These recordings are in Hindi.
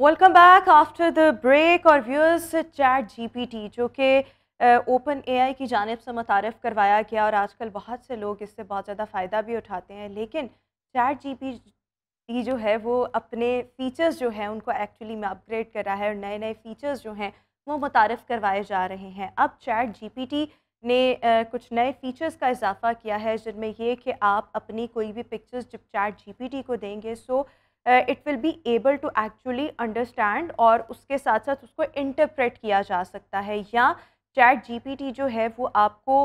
Welcome back after the break और व्यूअर्स चैट जीपीटी जो कि ओपन एआई की जानब से मुतारफ़ करवाया गया और आजकल बहुत से लोग इससे बहुत ज़्यादा फ़ायदा भी उठाते हैं लेकिन चैट जीपीटी जो है वो अपने फ़ीचर्स जो हैं उनको एक्चुअली में अपग्रेड कर रहा है और नए नए फ़ीचर्स जो हैं वो मुतारफ़ करवाए जा रहे हैं अब चैट जी ने आ, कुछ नए फ़ीचर्स का इजाफ़ा किया है जिनमें यह कि आप अपनी कोई भी पिक्चर्स जब चैट जी को देंगे so so, it will be able to actually understand और उसके साथ साथ उसको इंटरप्रेट किया जा सकता है या चैट जीपीटी जो है वो आपको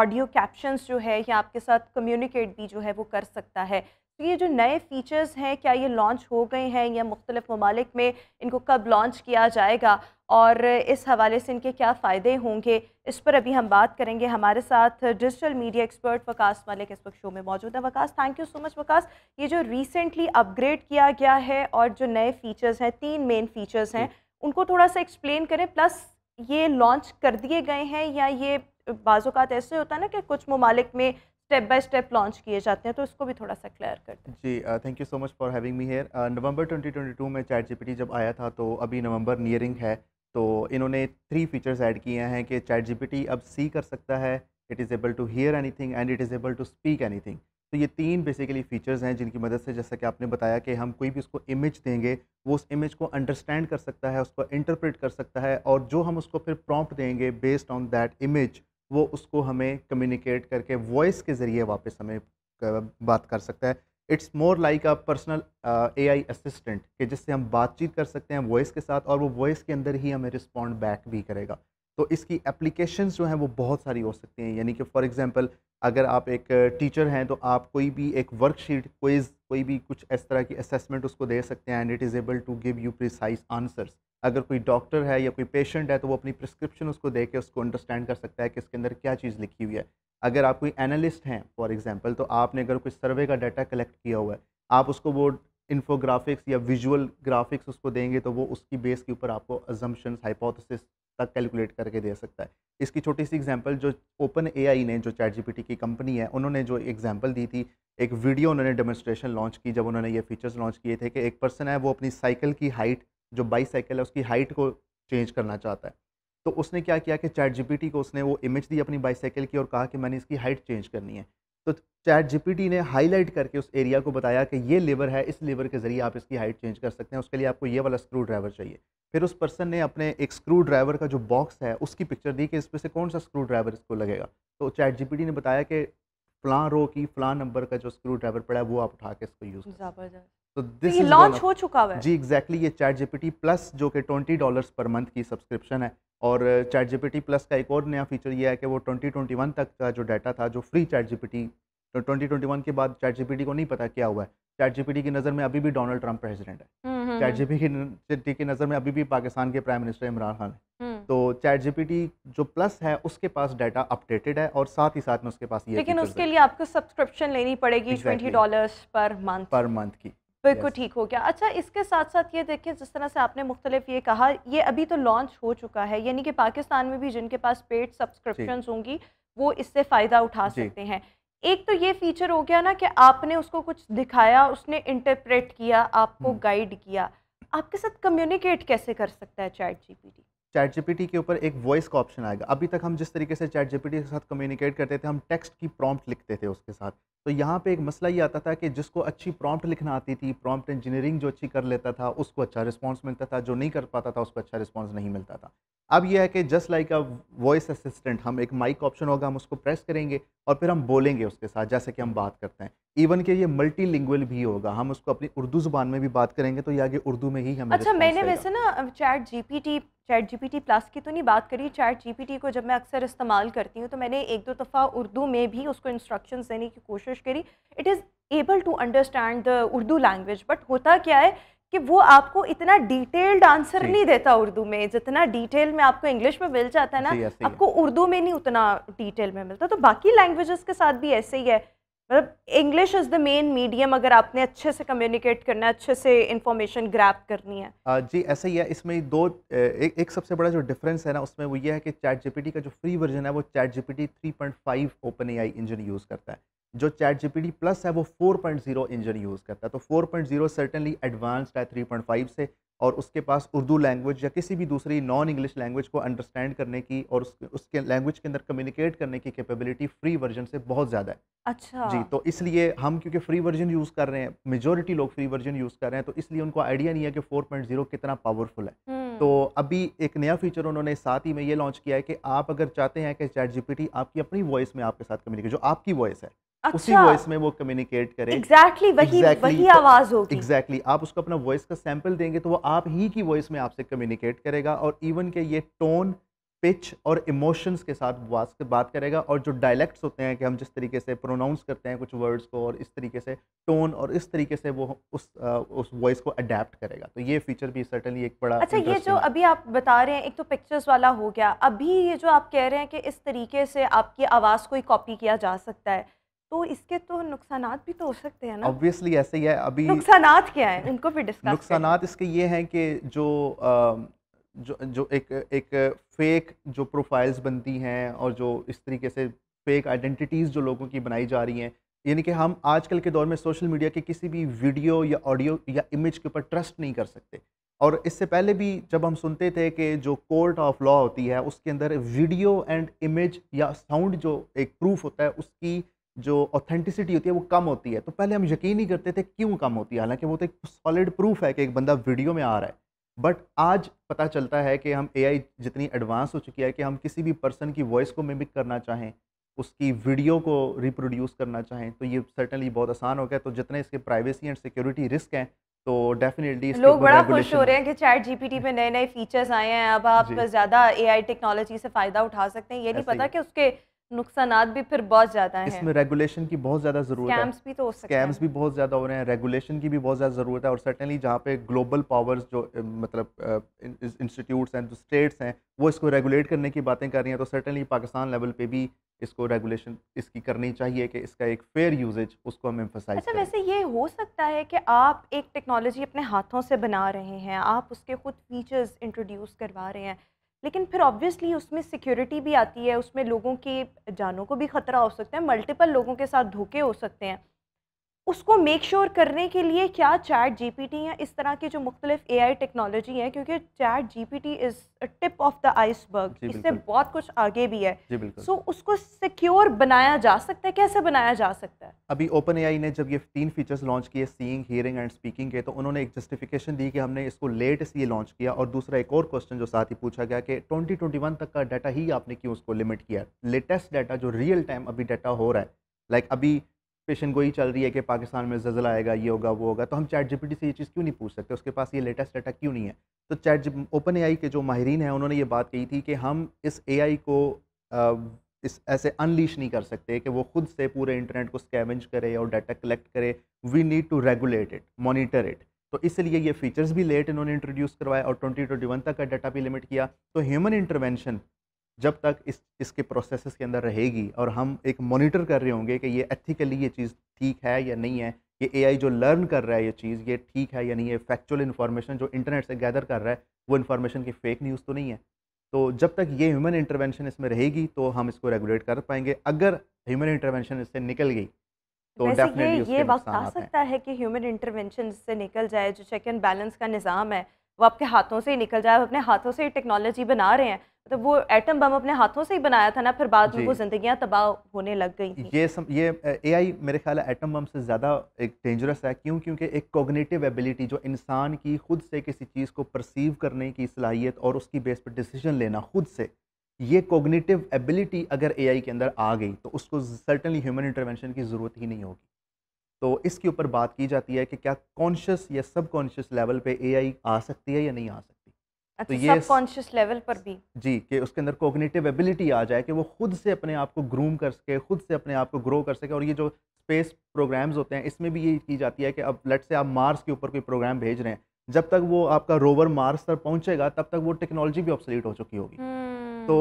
ऑडियो uh, कैप्शंस जो है या आपके साथ कम्युनिकेट भी जो है वो कर सकता है तो ये जो नए फीचर्स हैं क्या ये लॉन्च हो गए हैं या मुख्तलिफ ममालिक में इनको कब लॉन्च किया जाएगा और इस हवाले से इनके क्या फ़ायदे होंगे इस पर अभी हम बात करेंगे हमारे साथ digital media expert Waqas Malik इस वक्त शो में मौजूद है Waqas thank you so much Waqas ये जो रिसेंटली अपग्रेड किया गया है और जो नए फीचर्स हैं तीन मेन फीचर्स हैं उनको थोड़ा सा एक्सप्लेन करें प्लस ये लॉन्च कर दिए गए हैं या ये बाज़ात ऐसे होता है ना कि कुछ ममालिक में स्टेप बाय स्टेप लॉन्च किए जाते हैं तो इसको भी थोड़ा सा क्लियर कर दें जी thank you so much for having me here November 2022 में चैट जीपीटी जब आया था तो अभी नवंबर नियरिंग है तो इन्होंने थ्री फीचर्स ऐड किए हैं कि चैट जीपीटी अब सी कर सकता है it is able to hear anything and it is able to speak anything तो ये तीन बेसिकली फ़ीचर्स हैं जिनकी मदद से जैसा कि आपने बताया कि हम कोई भी उसको इमेज देंगे वो उस इमेज को अंडरस्टैंड कर सकता है उसको इंटरप्रेट कर सकता है और जो हम उसको फिर प्रॉम्प्ट देंगे बेस्ड ऑन दैट इमेज वो उसको हमें कम्युनिकेट करके वॉइस के ज़रिए वापस हमें बात कर सकता है it's more like a personal A I assistant कि जिससे हम बातचीत कर सकते हैं वॉइस के साथ और वो वॉइस के अंदर ही हमें रिस्पॉन्ड बैक भी करेगा तो इसकी एप्लीकेशन जो हैं वो बहुत सारी हो सकती हैं यानी कि फॉर एग्ज़ाम्पल अगर आप एक टीचर हैं तो आप कोई भी एक वर्कशीट कोई कोई भी कुछ इस तरह की असेसमेंट उसको दे सकते हैं and it is able to give you precise answers अगर कोई डॉक्टर है या कोई पेशेंट है तो वो अपनी प्रिस्क्रिप्शन उसको दे के उसको अंडरस्टैंड कर सकता है कि इसके अंदर क्या चीज़ लिखी हुई है अगर आप कोई एनालिस्ट हैं फॉर एग्जांपल तो आपने अगर कोई सर्वे का डाटा कलेक्ट किया हुआ है आप उसको वो इन्फोग्राफिक्स या विजुअल ग्राफिक्स उसको देंगे तो वो उसकी बेस के ऊपर आपको अजम्पन्स हाइपोथिस तक कैलकुलेट करके दे सकता है इसकी छोटी सी एग्जाम्पल जो ओपन ए ने जो चैट जी की कंपनी है उन्होंने जो एग्जाम्पल दी थी एक वीडियो उन्होंने डेमोस्ट्रेशन लॉन्च की जब उन्होंने ये फीचर्स लॉन्च किए थे कि एक पर्सन है वो अपनी साइकिल की हाइट जो बाईसाइकिल है उसकी हाइट को चेंज करना चाहता है तो उसने क्या किया कि चैट जीपीटी को उसने वो इमेज दी अपनी बाईसाइकिल की और कहा कि मैंने इसकी हाइट चेंज करनी है तो चैट जीपीटी ने हाईलाइट करके उस एरिया को बताया कि ये लेवर है इस लेवर के ज़रिए आप इसकी हाइट चेंज कर सकते हैं उसके लिए आपको ये वाला स्क्रू ड्राइवर चाहिए फिर उस पर्सन ने अपने एक स्क्रू ड्राइवर का जो बॉक्स है उसकी पिक्चर दी कि इसमें से कौन सा स्क्रू ड्राइवर इसको लगेगा तो चैट जी ने बताया कि फ्लां रो की फ़लाँ नंबर का जो स्क्रू ड्राइवर पड़ा है वो आप उठा के इसको यूज़ जबरदस्त तो दिस लॉन्च हो चुका है जी एग्जैक्टली exactly, ये चैट जीपीटी प्लस जो कि ट्वेंटी डॉलर्स पर मंथ की सब्सक्रिप्शन है और चैट जीपीटी प्लस का एक और नया फीचर ये है कि वो ट्वेंटी ट्वेंटी वन तक का जो डाटा था जो फ्री चैट जीपीटी तो वन के बाद चैट जीपीटी को नहीं पता क्या हुआ है चैट जीपीटी की नज़र में अभी भी डोनाल्ड ट्रंप प्रेसिडेंट है chat hmm, GPT hmm, hmm. की नज़र में अभी भी पाकिस्तान के प्राइम मिनिस्टर इमरान खान है तो चैट जीपीटी जो प्लस है उसके पास डाटा अपडेटेड है और साथ ही साथ में उसके पास ये लेकिन उसके लिए आपको सब्सक्रिप्शन लेनी पड़ेगी twenty dollar per month per month की बिल्कुल ठीक हो गया अच्छा इसके साथ साथ ये देखिए जिस तरह से आपने मुख्तलिफ ये कहा ये अभी तो लॉन्च हो चुका है यानी कि पाकिस्तान में भी जिनके पास पेड सब्सक्रिप्शन होंगी वो इससे फ़ायदा उठा सकते हैं एक तो ये फीचर हो गया ना कि आपने उसको कुछ दिखाया उसने इंटरप्रेट किया आपको गाइड किया आपके साथ कम्युनिकेट कैसे कर सकता है चैट जीपीटी चैट जीपीटी के ऊपर एक वॉइस का ऑप्शन आएगा अभी तक हम जिस तरीके से चैट जीपीटी के साथ कम्युनिकेट करते थे हम टेक्स्ट की प्रॉम्प्ट लिखते थे उसके साथ तो यहाँ पे एक मसला ये आता था कि जिसको अच्छी प्रॉम्प्ट लिखना आती थी प्रॉम्प्ट इंजीनियरिंग जो अच्छी कर लेता था उसको अच्छा रिस्पॉन्स मिलता था जो नहीं कर पाता था उसको अच्छा रिस्पॉन्स नहीं मिलता था अब यह है कि just like a voice assistant हम एक माइक ऑप्शन होगा हम उसको प्रेस करेंगे और फिर हम बोलेंगे उसके साथ जैसे कि हम बात करते हैं इवन कि ये मल्टी भी होगा हम उसको अपनी उर्दू जुबान में भी बात करेंगे तो ये आगे उर्दू में ही हमें अच्छा मैंने वैसे ना chat GPT chat GPT plus की तो नहीं बात करी चैट जीपीटी को जब मैं अक्सर इस्तेमाल करती हूँ तो मैंने एक दो दफ़ा उर्दू में भी उसको इंस्ट्रक्शन देने की कोशिश करी it is able to understand the Urdu language but होता क्या है कि वो आपको इतना डिटेल्ड आंसर नहीं देता उर्दू में जितना डिटेल में आपको इंग्लिश में मिल जाता है ना आपको उर्दू में नहीं उतना डिटेल में मिलता तो बाकी लैंग्वेजेस के साथ भी ऐसे ही है मतलब English is the main medium अगर आपने अच्छे से कम्युनिकेट करना है अच्छे से इंफॉर्मेशन ग्रैप करनी है आ, हाँ जी ऐसा ही है इसमें दो ए, एक सबसे बड़ा जो डिफरेंस है ना उसमें वो ये है कि चैट जीपीटी का जो फ्री वर्जन है वो chat GPT 3.5 open A engine use करता है जो चैट जीपीटी प्लस है वो 4.0 इंजन यूज़ करता है तो 4.0 सर्टेनली एडवांस्ड है 3.5 से और उसके पास उर्दू लैंग्वेज या किसी भी दूसरी नॉन इंग्लिश लैंग्वेज को अंडरस्टैंड करने की और उसके उसके लैंग्वेज के अंदर कम्युनिकेट करने की कैपेबिलिटी फ्री वर्जन से बहुत ज़्यादा है अच्छा जी तो इसलिए हम क्योंकि फ्री वर्जन यूज़ कर रहे हैं मेजोरिटी लोग फ्री वर्जन यूज़ कर रहे हैं तो इसलिए उनको आइडिया नहीं है कि फोर कितना पावरफुल है हम्म। तो अभी एक नया फीचर उन्होंने साथ ही में ये लॉन्च किया है कि आप अगर चाहते हैं कि चैट जीपीटी आपकी अपनी वॉइस में आपके साथ कम्युनिकेट जो आपकी वॉइस है अच्छा। उसी वॉइस में वो कम्युनिकेट करे एग्जैक्टली exactly, वही exactly, वही आवाज तो होगी एग्जैक्टली exactly, आप उसको अपना वॉइस का सैंपल देंगे तो वो आप ही की वॉइस में आपसे कम्युनिकेट करेगा और इवन के ये टोन पिच और इमोशंस के साथ बात करेगा और जो डायलैक्ट्स होते हैं कि हम जिस तरीके से प्रोनाउंस करते हैं कुछ वर्ड्स को और इस तरीके से टोन और इस तरीके से वो उस उस वॉइस को अडेप्ट करेगा तो ये फीचर भी सर्टनली एक बड़ा अच्छा ये जो अभी आप बता रहे हैं एक तो पिक्चर्स वाला हो गया अभी ये जो आप कह रहे हैं कि इस तरीके से आपकी आवाज़ को ही कॉपी किया जा सकता है तो इसके तो नुकसान भी तो हो सकते हैं ना ऑब्वियसली ऐसे ही है अभी नुकसान क्या है उनको भी डिस्कस नुकसान इसके ये हैं कि जो जो जो एक एक फेक जो प्रोफाइल्स बनती हैं और जो इस तरीके से फेक आइडेंटिटीज़ जो लोगों की बनाई जा रही हैं यानी कि हम आजकल के दौर में सोशल मीडिया के किसी भी वीडियो या ऑडियो या इमेज के ऊपर ट्रस्ट नहीं कर सकते और इससे पहले भी जब हम सुनते थे कि जो कोर्ट ऑफ लॉ होती है उसके अंदर वीडियो एंड इमेज या साउंड जो एक प्रूफ होता है उसकी जो ऑथेंटिसिटी होती है वो कम होती है तो पहले हम यकीन नहीं करते थे क्यों कम होती है हालांकि वो तो एक सॉलिड प्रूफ है कि एक बंदा वीडियो में आ रहा है बट आज पता चलता है कि हम एआई जितनी एडवांस हो चुकी है कि हम किसी भी पर्सन की वॉइस को मिमिक करना चाहें उसकी वीडियो को रिप्रोड्यूस करना चाहें तो ये सर्टनली बहुत आसान हो गया तो जितने इसके प्राइवेसी एंड सिक्योरिटी रिस्क हैं तो डेफिनेटली लोग बड़ा खुश हो रहे हैं कि चैट जीपीटी में नए नए फीचर्स आए हैं अब आप ज़्यादा एआई टेक्नोलॉजी से फ़ायदा उठा सकते हैं ये नहीं पता कि उसके नुकसान भी फिर बहुत ज़्यादा है इसमें रेगुलेशन की बहुत ज़्यादा ज़रूरत है स्कैम्स भी तो हो सकते स्कैम्स भी बहुत ज़्यादा हो रहे हैं रेगुलेशन की भी बहुत ज़्यादा ज़रूरत है और सर्टेनली जहाँ पे ग्लोबल पावर्स जो मतलब इंस्टीट्यूट्स हैं जो स्टेट्स हैं वो इसको रेगुलेट करने की बातें कर रही हैं तो सर्टनली पाकिस्तान लेवल पे भी इसको रेगुलेशन इसकी करनी चाहिए कि इसका एक फेयर यूजेज उसको हम एम्फोसाइज अच्छा वैसे ये हो सकता है कि आप एक टेक्नोलॉजी अपने हाथों से बना रहे हैं आप उसके खुद फीचर्स इंट्रोड्यूस करवा रहे हैं लेकिन फिर ऑब्वियसली उसमें सिक्योरिटी भी आती है उसमें लोगों की जानों को भी ख़तरा हो सकता है मल्टीपल लोगों के साथ धोखे हो सकते हैं उसको मेक श्योर sure करने के लिए क्या चैट जीपीटी या इस तरह के जो मुख्तलिफ एआई टेक्नोलॉजी है क्योंकि chat GPT is tip of the iceberg इससे बहुत कुछ आगे भी है सो so, उसको सिक्योर बनाया जा सकता है कैसे बनाया जा सकता है अभी ओपन एआई ने जब ये तीन फीचर्स लॉन्च किए सीइंग हियरिंग एंड स्पीकिंग के तो उन्होंने एक जस्टिफिकेशन दी कि हमने इसको लेट इसलिए लॉन्च किया और दूसरा एक और क्वेश्चन जो साथ ही पूछा गया कि ट्वेंटी तक का डाटा ही आपने क्यों उसको लिमिट किया लेटेस्ट डाटा जो रियल टाइम अभी डाटा हो रहा है लाइक like अभी पेशन गोई चल रही है कि पाकिस्तान में जजल आएगा ये होगा वो होगा तो हम चैट जीपीटी से ये चीज़ क्यों नहीं पूछ सकते उसके पास ये लेटेस्ट डाटा क्यों नहीं है तो चैट ओपन एआई के जो माहरीन हैं उन्होंने ये बात कही थी कि हम इस एआई को आ, इस ऐसे अनलीश नहीं कर सकते कि वो खुद से पूरे इंटरनेट को स्कैमेंज करे और डाटा कलेक्ट करे we need to regulate it monitor it तो इसलिए ये फीचर्स भी लेट इन्होंने इंट्रोड्यूस करवाया और ट्वेंटी तक का डाटा भी लिमिट किया तो ह्यूमन इंटरवेंशन जब तक इस इसके प्रोसेस के अंदर रहेगी और हम एक मॉनिटर कर रहे होंगे कि ये एथिकली ये चीज़ ठीक है या नहीं है ये ए जो लर्न कर रहा है ये चीज़ ये ठीक है या नहीं है फैक्चुअल इन्फॉर्मेशन जो इंटरनेट से गैदर कर रहा है वो इन्फॉर्मेशन की फेक न्यूज़ तो नहीं है तो जब तक ये ह्यूमन इंटरवेंशन इसमें रहेगी तो हम इसको रेगुलेट कर पाएंगे अगर ह्यूमन इंटरवेंशन इससे निकल गई तो डेफिनेटली ये वक्त आ सकता है कि ह्यूमन इंटरवेंशन से निकल जाए जो चेक एंड बैलेंस का निज़ाम है वो आपके हाथों से ही निकल जाए अपने हाथों से ही टेक्नोलॉजी बना रहे हैं तो वो एटम बम अपने हाथों से ही बनाया था ना फिर बाद में वो जिंदगियां तबाह होने लग गई ये सम, ये एआई मेरे ख्याल है एटम बम से ज़्यादा एक डेंजरस है क्यों क्योंकि एक कोग्नेटिव एबिलिटी जो इंसान की खुद से किसी चीज़ को परसीव करने की सलाहियत और उसकी बेस पर डिसीजन लेना खुद से ये कोगनेटिव एबिलिटी अगर ए के अंदर आ गई तो उसको सर्टनली ह्यूमन इंटरवेंशन की ज़रूरत ही नहीं होगी तो इसके ऊपर बात की जाती है कि क्या कॉन्शियस या सबकॉन्शियस लेवल पे एआई आ सकती है या नहीं आ सकती तो अच्छा, तो ये कॉन्शियस लेवल पर भी जी कि उसके अंदर कोग्नेटिव एबिलिटी आ जाए कि वो खुद से अपने आप को ग्रूम कर सके खुद से अपने आप को ग्रो कर सके और ये जो स्पेस प्रोग्राम्स होते हैं इसमें भी ये की जाती है कि अब लट से आप मार्स के ऊपर कोई प्रोग्राम भेज रहे हैं जब तक वो आपका रोवर मार्स तक पहुंचेगा तब तक वो टेक्नोलॉजी भी ऑप्सलीट हो चुकी होगी हम्म। तो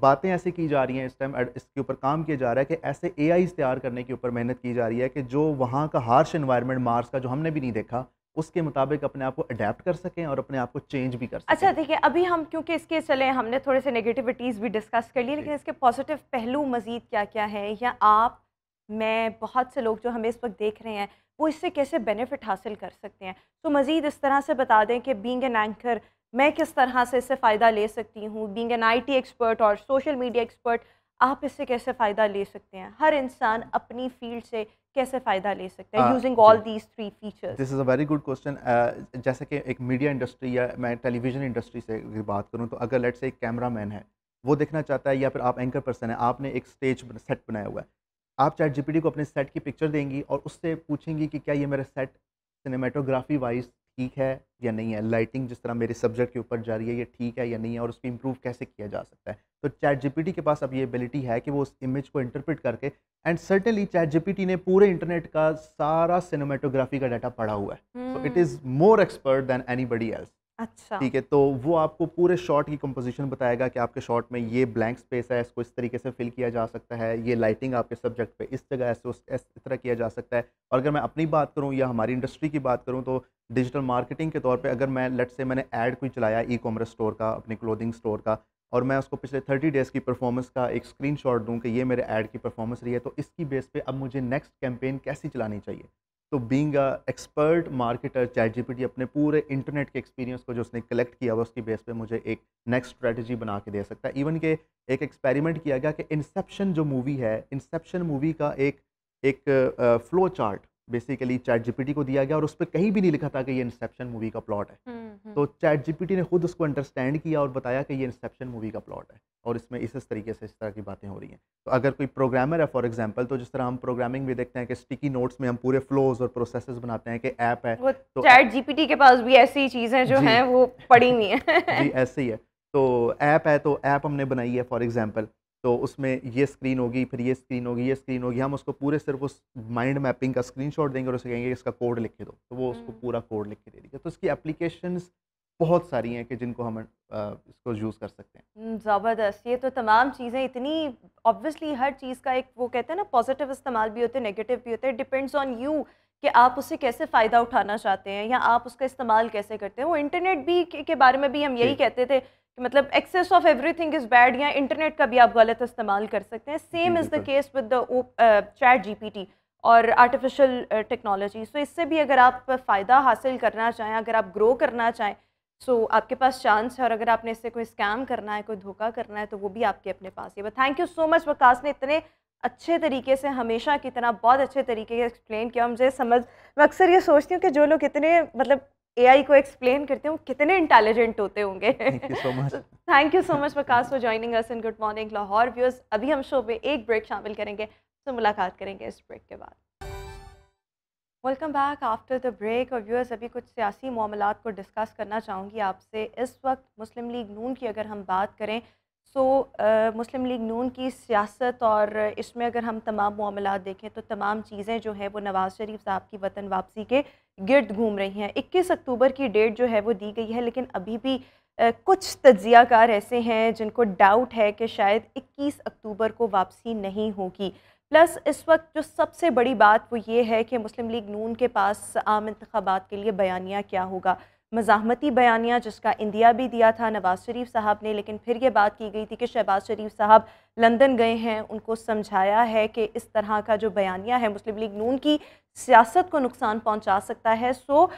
बातें ऐसी की जा रही हैं इस टाइम इसके ऊपर काम किया जा रहा है कि ऐसे ए तैयार करने के ऊपर मेहनत की जा रही है कि जो वहाँ का हार्श इन्वायरमेंट मार्स का जो हमने भी नहीं देखा उसके मुताबिक अपने आप को अडेप्ट कर सकें और अपने आप को चेंज भी कर अच्छा, सकें अच्छा देखिए अभी हम क्योंकि इसके चले हमने थोड़े से नेगेटिविटीज़ भी डिस्कस कर ली लेकिन इसके पॉजिटिव पहलू मज़ीद क्या क्या है या आप मैं बहुत से लोग जो हमें इस वक्त देख रहे हैं वो इससे कैसे बेनिफिट हासिल कर सकते हैं तो मज़ीद इस तरह से बता दें कि बींग एन एंकर मैं किस तरह से इससे फ़ायदा ले सकती हूँ बींग एन आई एक्सपर्ट और सोशल मीडिया एक्सपर्ट आप इससे कैसे फ़ायदा ले सकते हैं हर इंसान अपनी फील्ड से कैसे फ़ायदा ले सकते हैं using all these three features this is a very good question जैसे कि एक मीडिया इंडस्ट्री या मैं टेलीविजन इंडस्ट्री से बात करूँ तो अगर लेट से एक कैमरा मैन है वो देखना चाहता है या फिर आप एंकर पर्सन है आपने एक स्टेज सेट बनाया हुआ है आप चाहे जीपीटी को अपने सेट की पिक्चर देंगी और उससे पूछेंगी कि क्या ये मेरा सेट सिनेमाटोग्राफी वाइज ठीक है या नहीं है लाइटिंग जिस तरह मेरे सब्जेक्ट के ऊपर जा रही है ये ठीक है या नहीं है और उसको इम्प्रूव कैसे किया जा सकता है तो चैट जीपीटी के पास अब ये एबिलिटी है कि वो उस इमेज को इंटरप्रेट करके एंड सर्टेनली चैट जीपीटी ने पूरे इंटरनेट का सारा सिनेमाटोग्राफी का डाटा पढ़ा हुआ है it is more expert than anybody else अच्छा ठीक है तो वो आपको पूरे शॉट की कंपोजिशन बताएगा कि आपके शॉट में ये ब्लैंक स्पेस है इसको इस तरीके से फिल किया जा सकता है ये लाइटिंग आपके सब्जेक्ट पे इस जगह ऐसे इस तरह किया जा सकता है और अगर मैं अपनी बात करूँ या हमारी इंडस्ट्री की बात करूँ तो डिजिटल मार्केटिंग के तौर पर अगर मैं लट से मैंने ऐड कोई चलाया ई कॉमर्स स्टोर का अपने क्लोदिंग स्टोर का और मैं उसको पिछले थर्टी डेज़ की परफॉर्मेंस का एक स्क्रीन शॉट दूँ कि ये मेरे ऐड की परफॉर्मेंस रही है तो इसकी बेस पर अब मुझे नेक्स्ट कैंपेन कैसी चलानी चाहिए तो being expert marketer chat GPT अपने पूरे इंटरनेट के एक्सपीरियंस को जो उसने कलेक्ट किया हुआ उसकी बेस पे मुझे एक नेक्स्ट स्ट्रेटजी बना के दे सकता है इवन के एक एक्सपेरिमेंट किया गया कि इंसेप्शन जो मूवी है इंसेप्शन मूवी का एक एक flow chart basically chat GPT को दिया गया और उस पर कहीं भी नहीं लिखा था कि ये इंसेप्शन मूवी का प्लॉट है हम्म, हम्म। तो चैट जीपीटी ने खुद उसको अंडरस्टैंड किया और बताया कि ये इंसेप्शन मूवी का प्लॉट है और इसमें इस इस तरीके से इस तरह की बातें हो रही हैं तो अगर कोई प्रोग्रामर है फॉर एग्जांपल तो जिस तरह हम प्रोग्रामिंग भी देखते हैं कि स्टिकी नोट्स में हम पूरे फ्लोज और प्रोसेस बनाते हैं कि ऐप है तो चैट जीपीटी के पास भी ऐसी चीज़ें जो हैं वो पड़ी हुई हैं ऐसे ही है तो ऐप है तो ऐप हमने बनाई है फॉर एग्जाम्पल तो उसमें ये स्क्रीन होगी फिर ये स्क्रीन होगी ये स्क्रीन होगी हम उसको पूरे सिर्फ उस माइंड मैपिंग का स्क्रीनशॉट देंगे और उसे कहेंगे इसका कोड लिख के दो तो वो उसको हम्म। पूरा कोड लिख के दे देगा तो इसकी एप्लीकेशन बहुत सारी हैं कि जिनको हम इसको यूज़ कर सकते हैं हम्म, ज़बरदस्त ये तो तमाम चीज़ें इतनी ऑब्वियसली हर चीज़ का एक वो कहते हैं ना पॉजिटिव इस्तेमाल भी होते हैं नेगेटिव भी होते हैं डिपेंड्स ऑन यू कि आप उससे कैसे फ़ायदा उठाना चाहते हैं या आप उसका इस्तेमाल कैसे करते हैं वो इंटरनेट भी के, के बारे में भी हम यही कहते थे कि मतलब excess of everything is bad या इंटरनेट का भी आप गलत इस्तेमाल कर सकते हैं same is the case with the chat GPT और आर्टिफिशियल टेक्नोलॉजी सो इससे भी अगर आप फ़ायदा हासिल करना चाहें अगर आप ग्रो करना चाहें सो so, आपके पास चांस है और अगर आपने इससे कोई स्कैम करना है कोई धोखा करना है तो वो भी आपके अपने पास है but thank you so much Waqas ने इतने अच्छे तरीके से हमेशा की तरह बहुत अच्छे तरीके से एक्सप्लेन किया मुझे समझ मैं अक्सर ये सोचती हूँ कि जो लोग इतने मतलब एआई को एक्सप्लेन करते हैं वो कितने इंटेलिजेंट होते होंगे thank you so much Prakash for joining us in good morning Lahore viewers अभी हम शो में एक ब्रेक शामिल करेंगे तो मुलाकात करेंगे इस ब्रेक के बाद welcome back after the break और व्यूअर्स अभी कुछ सियासी मामला को डिस्कस करना चाहूँगी आपसे इस वक्त मुस्लिम लीग नून की अगर हम बात करें सो मुस्लिम लीग नून की सियासत और इसमें अगर हम तमाम मामला देखें तो तमाम चीज़ें जो हैं वो नवाज़ शरीफ साहब की वतन वापसी के गिरद घूम रही हैं 21 अक्टूबर की डेट जो है वो दी गई है लेकिन अभी भी आ, कुछ तजियाकार ऐसे हैं जिनको डाउट है कि शायद 21 अक्टूबर को वापसी नहीं होगी प्लस इस वक्त जो सबसे बड़ी बात वो ये है कि मुस्लिम लीग नून के पास आम इंतबात के लिए बयानिया क्या होगा मज़ामती बयानियाँ जिसका इंदिया भी दिया था नवाज़ शरीफ साहब ने लेकिन फिर ये बात की गई थी कि शहबाज शरीफ साहब लंदन गए हैं उनको समझाया है कि इस तरह का जो बयानिया है मुस्लिम लीग नून की सियासत को नुकसान पहुंचा सकता है सो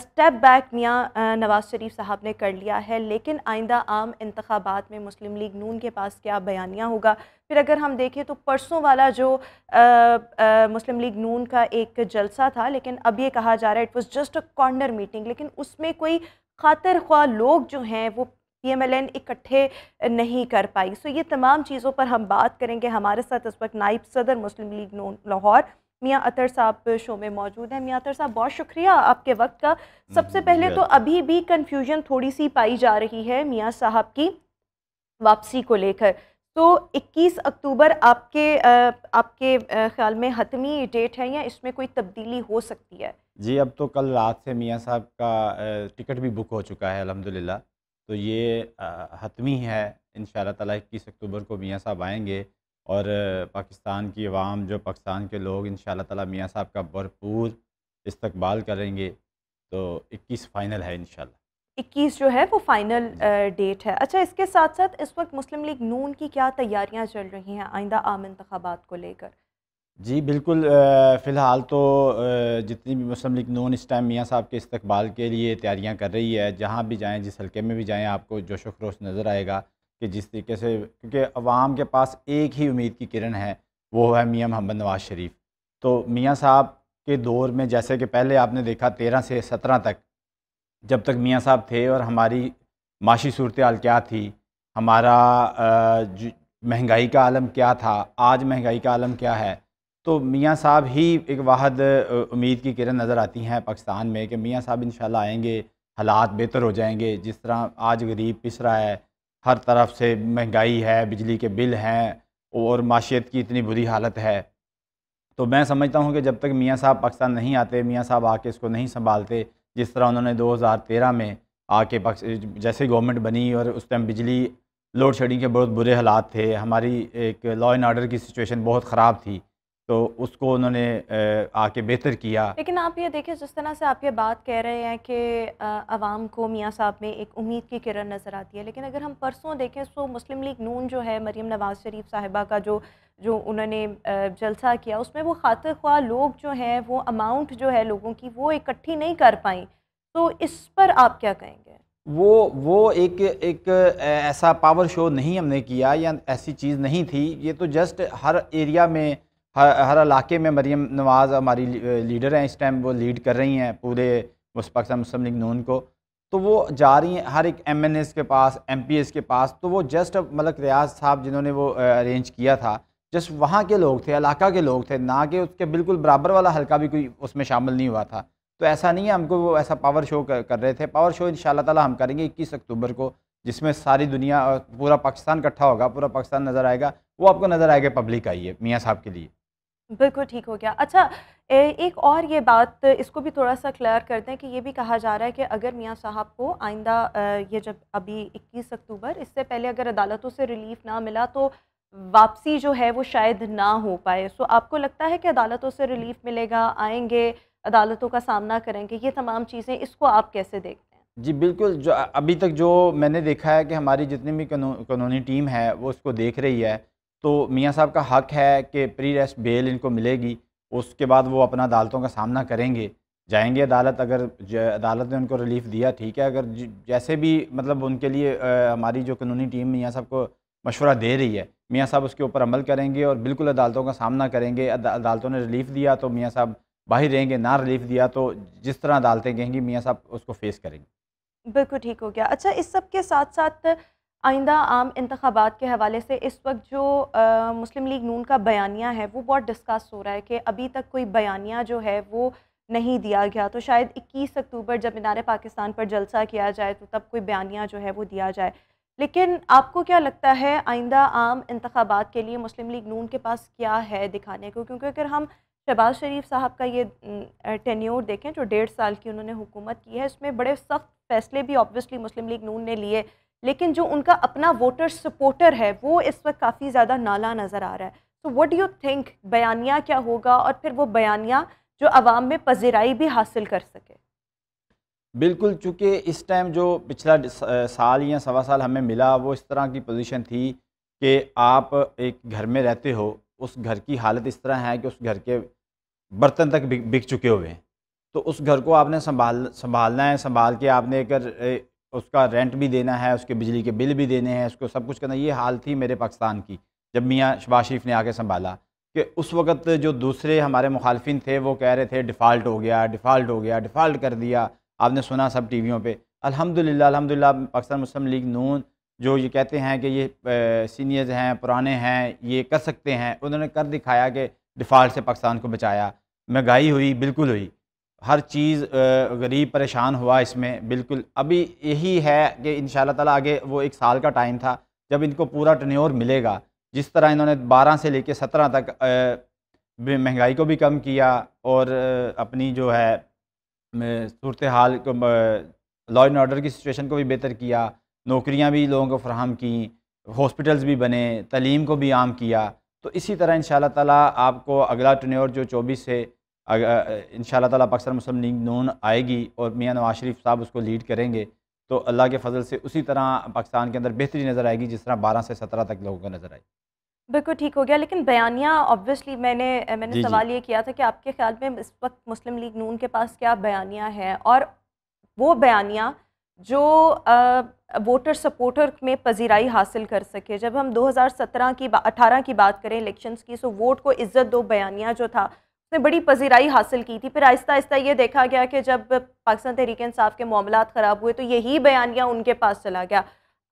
स्टेप बैक मियाँ नवाज़ शरीफ साहब ने कर लिया है लेकिन आइंदा आम इंतबात में मुस्लिम लीग नून के पास क्या बयानियाँ होगा फिर अगर हम देखें तो परसों वाला जो आ, आ, मुस्लिम लीग नून का एक जलसा था लेकिन अब ये कहा जा रहा है it was just a corner meeting लेकिन उसमें कोई खातर ख्वा लोग जो हैं वो पी एम एल एन इकट्ठे नहीं कर पाई सो ये तमाम चीज़ों पर हम बात करेंगे हमारे साथ इस वक्त नाइब सदर मुस्लिम लीग नून लाहौर मियाँ अतर साहब शो में मौजूद हैं मियाँ अतर साहब बहुत शुक्रिया आपके वक्त का सबसे पहले तो अभी भी कन्फ्यूजन थोड़ी सी पाई जा रही है मियाँ साहब की वापसी को लेकर तो 21 अक्टूबर आपके आपके ख्याल में हतमी डेट है या इसमें कोई तब्दीली हो सकती है जी अब तो कल रात से मियाँ साहब का टिकट भी बुक हो चुका है अलहमदिल्ला तो ये हतमी है इन ताला इक्कीस अक्टूबर को मियाँ साहब आएँगे और पाकिस्तान की आवाम जो पाकिस्तान के लोग इन ताला मियाँ साहब का भरपूर इस्तकबाल करेंगे तो इक्कीस फ़ाइनल है इन इक्कीस जो है वो फ़ाइनल डेट है अच्छा इसके साथ साथ इस वक्त मुस्लिम लीग नून की क्या तैयारियां चल रही हैं आइंदा आम इंतबात को लेकर जी बिल्कुल फ़िलहाल तो जितनी भी मुस्लिम लीग नून इस टाइम मियाँ साहब के इस्तकबाल के लिए तैयारियां कर रही है जहाँ भी जाएँ जिस हल्के में भी जाएँ आपको जोश खरोश नज़र आएगा कि जिस तरीके से क्योंकि अवाम के पास एक ही उम्मीद की किरण है वो है मियाँ मोहम्मद नवाज शरीफ तो मियाँ साहब के दौर में जैसे कि पहले आपने देखा तेरह से सत्रह तक जब तक मियाँ साहब थे और हमारी माशी सूरत हाल क्या थी हमारा महंगाई का आलम क्या था आज महंगाई का आलम क्या है तो मियाँ साहब ही एक वाहद उम्मीद की किरण नज़र आती हैं पाकिस्तान में कि मियाँ साहब इन आएंगे हालात बेहतर हो जाएंगे जिस तरह आज गरीब पिस रहा है हर तरफ से महंगाई है बिजली के बिल हैं और माशियत की इतनी बुरी हालत है तो मैं समझता हूँ कि जब तक मियाँ साहब पाकिस्तान नहीं आते मियाँ साहब आके इसको नहीं संभालते जिस तरह उन्होंने 2013 में आके जैसे गवर्नमेंट बनी और उस टाइम बिजली लोड शेडिंग के बहुत बुरे हालात थे हमारी एक लॉ एंड आर्डर की सिचुएशन बहुत ख़राब थी तो उसको उन्होंने आके बेहतर किया लेकिन आप ये देखें जिस तरह से आप ये बात कह रहे हैं कि आवाम को मियाँ साहब में एक उम्मीद की किरण नज़र आती है लेकिन अगर हम परसों देखें तो मुस्लिम लीग नून जो है मरीम नवाज़ शरीफ साहिबा का जो जो उन्होंने जलसा किया उसमें वो खातर ख्वा लोग जो हैं वो अमाउंट जो है लोगों की वो इकट्ठी नहीं कर पाई तो इस पर आप क्या कहेंगे वो वो एक एक ऐसा पावर शो नहीं हमने किया या ऐसी चीज़ नहीं थी ये तो जस्ट हर एरिया में हर हर इलाके में मरीम नवाज़ हमारी लीडर हैं इस टाइम वो लीड कर रही हैं पूरे पाकिस्तान मुस्लिम लीग नून को तो वो जा रही हैं हर एक एम एन एस के पास एम पी एस के पास तो वो जस्ट मलक रियाज साहब जिन्होंने वो अरेंज किया था जस्ट वहाँ के लोग थे इलाका के लोग थे ना कि उसके बिल्कुल बराबर वाला हल्का भी कोई उसमें शामिल नहीं हुआ था तो ऐसा नहीं है हमको वो ऐसा पावर शो कर, कर रहे थे पावर शो इन ताला हम करेंगे इक्कीस अक्टूबर को जिसमें सारी दुनिया पूरा पाकिस्तान इकट्ठा होगा पूरा पाकिस्तान नज़र आएगा वो आपको नज़र आएगा पब्लिक आइए मियाँ साहब के लिए बिल्कुल ठीक हो गया अच्छा ए, एक और ये बात इसको भी थोड़ा सा क्लियर करते हैं कि ये भी कहा जा रहा है कि अगर मियाँ साहब को आइंदा ये जब अभी 21 अक्टूबर इससे पहले अगर अदालतों से रिलीफ ना मिला तो वापसी जो है वो शायद ना हो पाए सो आपको लगता है कि अदालतों से रिलीफ मिलेगा आएंगे अदालतों का सामना करेंगे ये तमाम चीज़ें इसको आप कैसे देखते हैं जी बिल्कुल जो अभी तक जो मैंने देखा है कि हमारी जितनी भी कानूनी टीम है वो उसको देख रही है तो मियाँ साहब का हक है कि प्री रेस्ट बेल इनको मिलेगी उसके बाद वो अपना अदालतों का सामना करेंगे जाएंगे अदालत अगर अदालत ने उनको रिलीफ दिया ठीक है अगर जैसे भी मतलब उनके लिए आ, हमारी जो कानूनी टीम मियाँ साहब को मशवरा दे रही है मियाँ साहब उसके ऊपर अमल करेंगे और बिल्कुल अदालतों का सामना करेंगे अदालतों ने रिलीफ दिया तो मियाँ साहब बाहर रहेंगे ना रिलीफ दिया तो जिस तरह अदालतें कहेंगी मियाँ साहब उसको फेस करेंगे बिल्कुल ठीक हो गया अच्छा इस सब के साथ साथ आइंदा आम इंतबात के हवाले से इस वक्त जो आ, मुस्लिम लीग नून का बयानिया है वो बहुत डिस्कस हो रहा है कि अभी तक कोई बयानिया जो है वो नहीं दिया गया तो शायद 21 अक्टूबर जब मीनार पाकिस्तान पर जलसा किया जाए तो तब कोई बयानिया जो है वो दिया जाए लेकिन आपको क्या लगता है आइंदा आम इंतबात के लिए मुस्लिम लीग नून के पास क्या है दिखाने को क्योंकि अगर हम शहबाज शरीफ साहब का ये टेन्योर देखें जो डेढ़ साल की उन्होंने हुकूमत की है इसमें बड़े सख्त फैसले भी ऑब्वियसली मुस्लिम लीग नून ने लिए लेकिन जो उनका अपना वोटर सपोर्टर है वो इस वक्त काफ़ी ज़्यादा नाला नज़र आ रहा है तो वट डू यू थिंक बयानिया क्या होगा और फिर वो बयानिया जो आवाम में पजीराई भी हासिल कर सके बिल्कुल चूँकि इस टाइम जो पिछला साल या सवा साल हमें मिला वो इस तरह की पोजीशन थी कि आप एक घर में रहते हो उस घर की हालत इस तरह है कि उस घर के बर्तन तक बिक चुके हुए हैं तो उस घर को आपने संभाल संभालना है संभाल के आपने एक उसका रेंट भी देना है उसके बिजली के बिल भी देने हैं उसको सब कुछ करना ये हाल थी मेरे पाकिस्तान की जब मियाँ शबाज शरीफ ने आके संभाला कि उस वक्त जो दूसरे हमारे मुखालफिन थे वो कह रहे थे डिफ़ाल्ट हो गया डिफ़ाल्ट हो गया डिफ़ाल्ट कर दिया आपने सुना सब टीवीों पे अल्हम्दुलिल्लाह अल्हम्दुलिल्लाह पाकिस्तान मुस्लिम लीग नून जो ये कहते हैं कि ये सीनियर्स हैं पुराने हैं ये कर सकते हैं उन्होंने कर दिखाया कि डिफ़ाल्ट से पाकिस्तान को बचाया महंगाई हुई बिल्कुल हुई हर चीज़ गरीब परेशान हुआ इसमें बिल्कुल अभी यही है कि इन ताला आगे वो एक साल का टाइम था जब इनको पूरा टनोर मिलेगा जिस तरह इन्होंने बारह से लेकर सत्रह तक महंगाई को भी कम किया और अपनी जो है सूरत हाल को लॉ एंड ऑर्डर की सिचुएशन को भी बेहतर किया नौकरियां भी लोगों को फ्राहम की हॉस्पिटल्स भी बने तलीम को भी आम किया तो इसी तरह इन ताला आपको अगला टनोर जो चौबीस से इन ताला पाकिस्तान मुस्लिम लीग नून आएगी और मियाँ नवाज शरीफ साहब उसको लीड करेंगे तो अल्लाह के फजल से उसी तरह पाकिस्तान के अंदर बेहतरी नज़र आएगी जिस तरह बारह से सत्रह तक लोगों को नज़र आई बिल्कुल ठीक हो गया लेकिन बयानिया ऑब्वियसली मैंने मैंने सवाल ये किया था कि आपके ख्याल में इस वक्त मुस्लिम लीग नून के पास क्या बयानिया है और वो बयानिया जो आ, वोटर सपोर्टर में पजीराई हासिल कर सके जब हम 2017 की 18 की बात करें इलेक्शंस की सो वोट को इज़्ज़त दो बयानिया जो था उसने बड़ी पजीराई हासिल की थी फिर आहिस्ता आहिस्ता ये देखा गया कि जब पाकिस्तान तहरीक इंसाफ के मामला ख़राब हुए तो यही बयानियाँ उनके पास चला गया